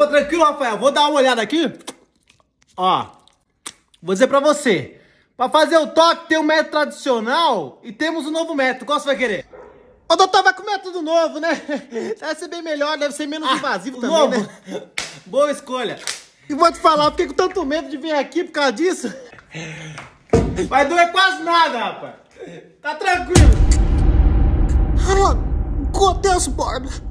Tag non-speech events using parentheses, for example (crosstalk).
Opa, tranquilo, Rafael. Vou dar uma olhada aqui. Ó, vou dizer pra você. Pra fazer o toque tem o um método tradicional e temos um novo método. Qual você vai querer? Ô, doutor, vai com método novo, né? (laughs) Deve ser bem melhor, deve ser menos ah, invasivo também, né? novo. né? (laughs) Boa escolha. E vou te falar, fiquei com tanto medo de vir aqui por causa disso. (laughs) Vai doer quase nada, rapaz. Tá tranquilo. Alô, Deus, Borba.